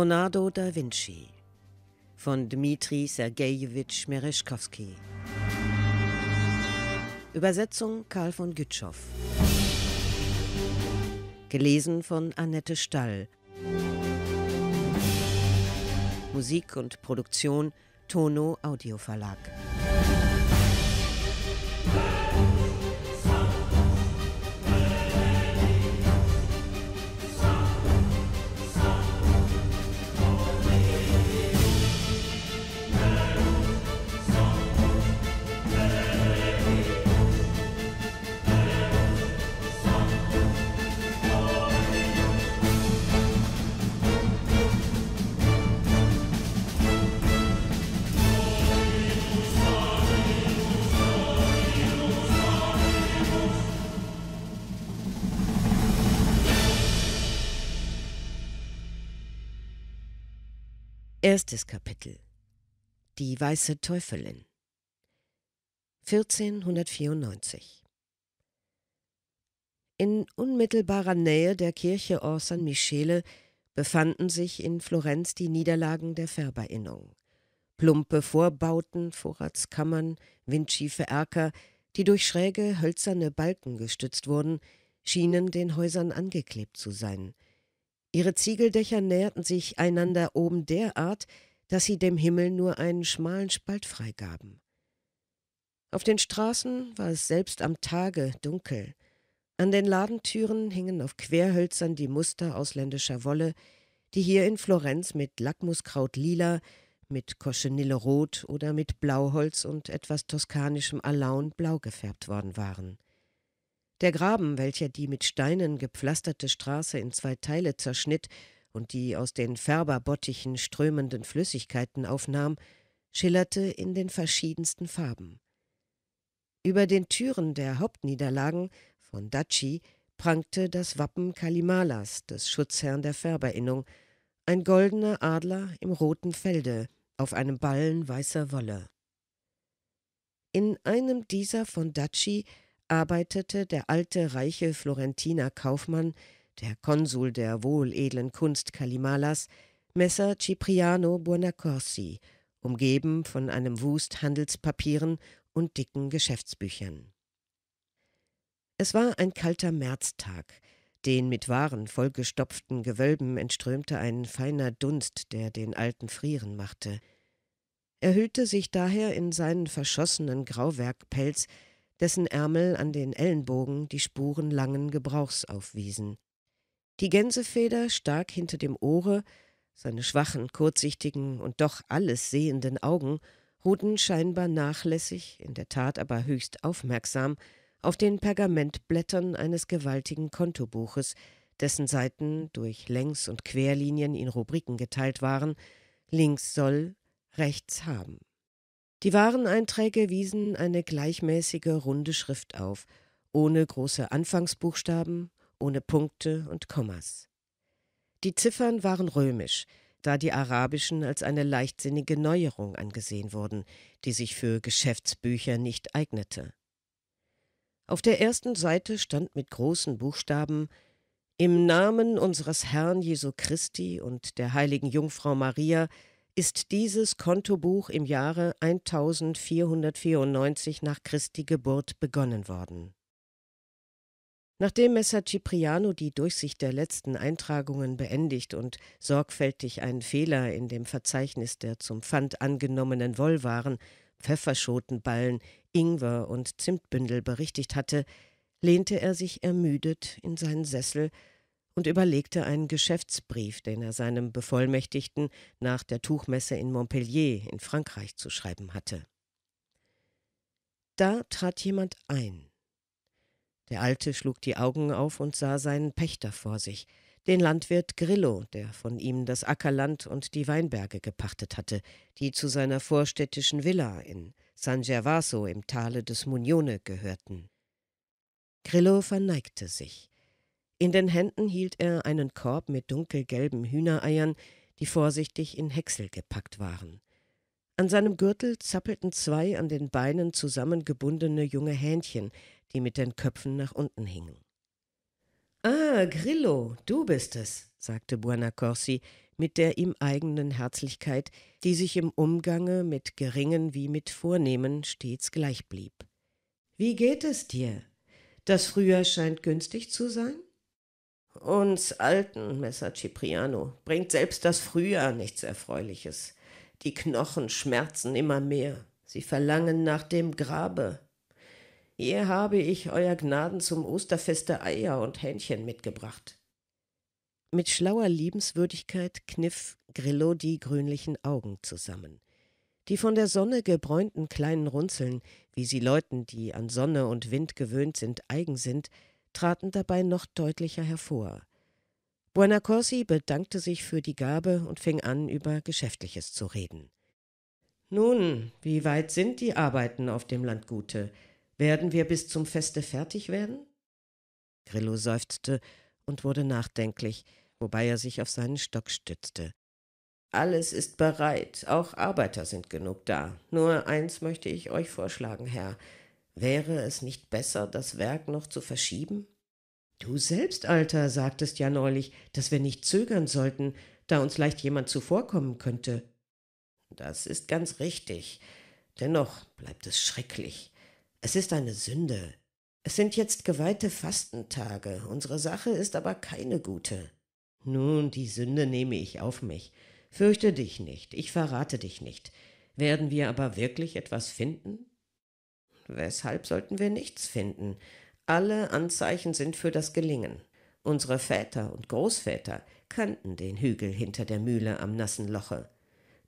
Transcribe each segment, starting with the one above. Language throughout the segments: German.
Leonardo da Vinci von Dmitri Sergejewitsch Mereschkowski. Übersetzung Karl von Gütschow. Gelesen von Annette Stall. Musik und Produktion Tono Audio Verlag. Erstes Kapitel Die weiße Teufelin 1494 In unmittelbarer Nähe der Kirche Or San Michele befanden sich in Florenz die Niederlagen der Färberinnung. Plumpe Vorbauten, Vorratskammern, windschiefe Erker, die durch schräge hölzerne Balken gestützt wurden, schienen den Häusern angeklebt zu sein – Ihre Ziegeldächer näherten sich einander oben derart, dass sie dem Himmel nur einen schmalen Spalt freigaben. Auf den Straßen war es selbst am Tage dunkel. An den Ladentüren hingen auf Querhölzern die Muster ausländischer Wolle, die hier in Florenz mit Lackmuskraut lila, mit Cochenille rot oder mit Blauholz und etwas toskanischem Alaun blau gefärbt worden waren. Der Graben, welcher die mit Steinen gepflasterte Straße in zwei Teile zerschnitt und die aus den Färberbottichen strömenden Flüssigkeiten aufnahm, schillerte in den verschiedensten Farben. Über den Türen der Hauptniederlagen von Daci prangte das Wappen Kalimalas, des Schutzherrn der Färberinnung, ein goldener Adler im roten Felde auf einem Ballen weißer Wolle. In einem dieser von Daci arbeitete der alte, reiche Florentiner Kaufmann, der Konsul der wohledlen Kunst Kalimalas, Messer Cipriano Buonacorsi, umgeben von einem Wust Handelspapieren und dicken Geschäftsbüchern. Es war ein kalter Märztag, den mit Waren vollgestopften Gewölben entströmte ein feiner Dunst, der den Alten frieren machte. Er hüllte sich daher in seinen verschossenen Grauwerkpelz, dessen Ärmel an den Ellenbogen die Spuren langen Gebrauchs aufwiesen. Die Gänsefeder stark hinter dem Ohre, seine schwachen, kurzsichtigen und doch alles sehenden Augen ruhten scheinbar nachlässig, in der Tat aber höchst aufmerksam, auf den Pergamentblättern eines gewaltigen Kontobuches, dessen Seiten durch Längs- und Querlinien in Rubriken geteilt waren, links soll, rechts haben. Die Wareneinträge wiesen eine gleichmäßige runde Schrift auf, ohne große Anfangsbuchstaben, ohne Punkte und Kommas. Die Ziffern waren römisch, da die arabischen als eine leichtsinnige Neuerung angesehen wurden, die sich für Geschäftsbücher nicht eignete. Auf der ersten Seite stand mit großen Buchstaben Im Namen unseres Herrn Jesu Christi und der heiligen Jungfrau Maria ist dieses Kontobuch im Jahre 1494 nach Christi Geburt begonnen worden. Nachdem Messer Cipriano die Durchsicht der letzten Eintragungen beendigt und sorgfältig einen Fehler in dem Verzeichnis der zum Pfand angenommenen Wollwaren, Pfefferschotenballen, Ingwer und Zimtbündel berichtigt hatte, lehnte er sich ermüdet in seinen Sessel und überlegte einen Geschäftsbrief, den er seinem Bevollmächtigten nach der Tuchmesse in Montpellier in Frankreich zu schreiben hatte. Da trat jemand ein. Der Alte schlug die Augen auf und sah seinen Pächter vor sich, den Landwirt Grillo, der von ihm das Ackerland und die Weinberge gepachtet hatte, die zu seiner vorstädtischen Villa in San Gervaso im Tale des Munione gehörten. Grillo verneigte sich. In den Händen hielt er einen Korb mit dunkelgelben Hühnereiern, die vorsichtig in Häcksel gepackt waren. An seinem Gürtel zappelten zwei an den Beinen zusammengebundene junge Hähnchen, die mit den Köpfen nach unten hingen. Ah, Grillo, du bist es, sagte Buonacorsi mit der ihm eigenen Herzlichkeit, die sich im Umgange mit Geringen wie mit Vornehmen stets gleich blieb. Wie geht es dir? Das Frühjahr scheint günstig zu sein? Uns alten, Messer Cipriano, bringt selbst das Frühjahr nichts Erfreuliches. Die Knochen schmerzen immer mehr. Sie verlangen nach dem Grabe. Hier habe ich Euer Gnaden zum Osterfeste Eier und Hähnchen mitgebracht. Mit schlauer Liebenswürdigkeit kniff Grillo die grünlichen Augen zusammen. Die von der Sonne gebräunten kleinen Runzeln, wie sie Leuten, die an Sonne und Wind gewöhnt sind, eigen sind, traten dabei noch deutlicher hervor. Buonacorsi bedankte sich für die Gabe und fing an, über Geschäftliches zu reden. Nun, wie weit sind die Arbeiten auf dem Landgute? Werden wir bis zum Feste fertig werden? Grillo seufzte und wurde nachdenklich, wobei er sich auf seinen Stock stützte. Alles ist bereit, auch Arbeiter sind genug da. Nur eins möchte ich euch vorschlagen, Herr. Wäre es nicht besser, das Werk noch zu verschieben? Du selbst, Alter, sagtest ja neulich, dass wir nicht zögern sollten, da uns leicht jemand zuvorkommen könnte. Das ist ganz richtig. Dennoch bleibt es schrecklich. Es ist eine Sünde. Es sind jetzt geweihte Fastentage, unsere Sache ist aber keine gute. Nun, die Sünde nehme ich auf mich. Fürchte dich nicht, ich verrate dich nicht. Werden wir aber wirklich etwas finden? Weshalb sollten wir nichts finden? Alle Anzeichen sind für das Gelingen. Unsere Väter und Großväter kannten den Hügel hinter der Mühle am nassen Loche.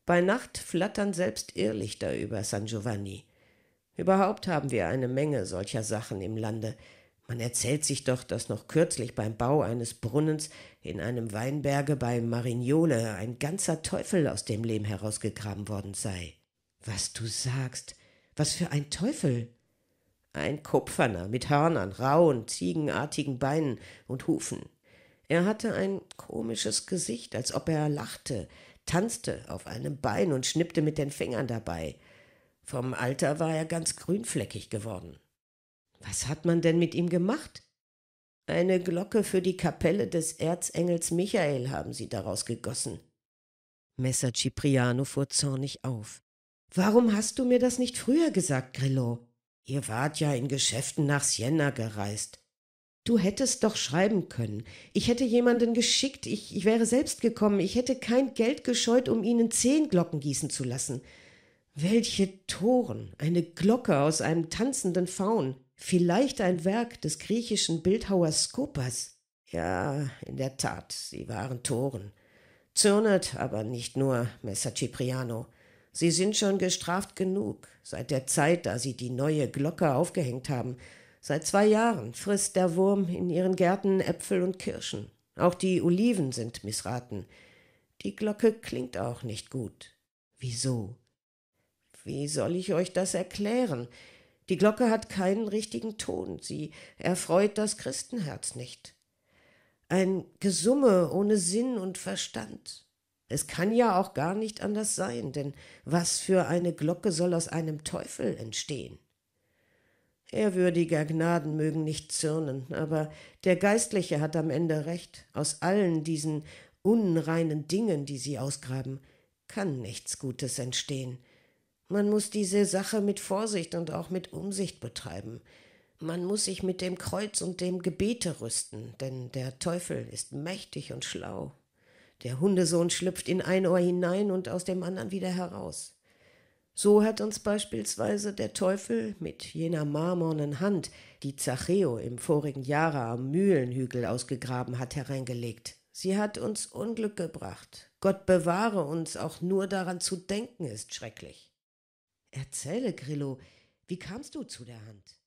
Bei Nacht flattern selbst Irrlichter über San Giovanni. Überhaupt haben wir eine Menge solcher Sachen im Lande. Man erzählt sich doch, dass noch kürzlich beim Bau eines Brunnens in einem Weinberge bei Marignole ein ganzer Teufel aus dem Lehm herausgegraben worden sei. Was du sagst, was für ein Teufel! Ein Kupferner mit Hörnern, rauen, ziegenartigen Beinen und Hufen. Er hatte ein komisches Gesicht, als ob er lachte, tanzte auf einem Bein und schnippte mit den Fingern dabei. Vom Alter war er ganz grünfleckig geworden. Was hat man denn mit ihm gemacht? Eine Glocke für die Kapelle des Erzengels Michael haben sie daraus gegossen. Messer Cipriano fuhr zornig auf. Warum hast du mir das nicht früher gesagt, Grillo? Ihr wart ja in Geschäften nach Siena gereist. Du hättest doch schreiben können. Ich hätte jemanden geschickt, ich, ich wäre selbst gekommen, ich hätte kein Geld gescheut, um ihnen zehn Glocken gießen zu lassen. Welche Toren! Eine Glocke aus einem tanzenden Faun, vielleicht ein Werk des griechischen Bildhauers Skopas. Ja, in der Tat, sie waren Toren. Zürnet, aber nicht nur, Messer Cipriano. Sie sind schon gestraft genug, seit der Zeit, da Sie die neue Glocke aufgehängt haben. Seit zwei Jahren frisst der Wurm in Ihren Gärten Äpfel und Kirschen. Auch die Oliven sind missraten. Die Glocke klingt auch nicht gut. Wieso? Wie soll ich euch das erklären? Die Glocke hat keinen richtigen Ton, sie erfreut das Christenherz nicht. Ein Gesumme ohne Sinn und Verstand, es kann ja auch gar nicht anders sein, denn was für eine Glocke soll aus einem Teufel entstehen? Ehrwürdiger Gnaden mögen nicht zürnen, aber der Geistliche hat am Ende recht. Aus allen diesen unreinen Dingen, die sie ausgraben, kann nichts Gutes entstehen. Man muss diese Sache mit Vorsicht und auch mit Umsicht betreiben. Man muss sich mit dem Kreuz und dem Gebete rüsten, denn der Teufel ist mächtig und schlau. Der Hundesohn schlüpft in ein Ohr hinein und aus dem anderen wieder heraus. So hat uns beispielsweise der Teufel mit jener marmornen Hand, die Zacheo im vorigen Jahre am Mühlenhügel ausgegraben hat, hereingelegt. Sie hat uns Unglück gebracht. Gott bewahre uns, auch nur daran zu denken ist schrecklich. Erzähle, Grillo, wie kamst du zu der Hand?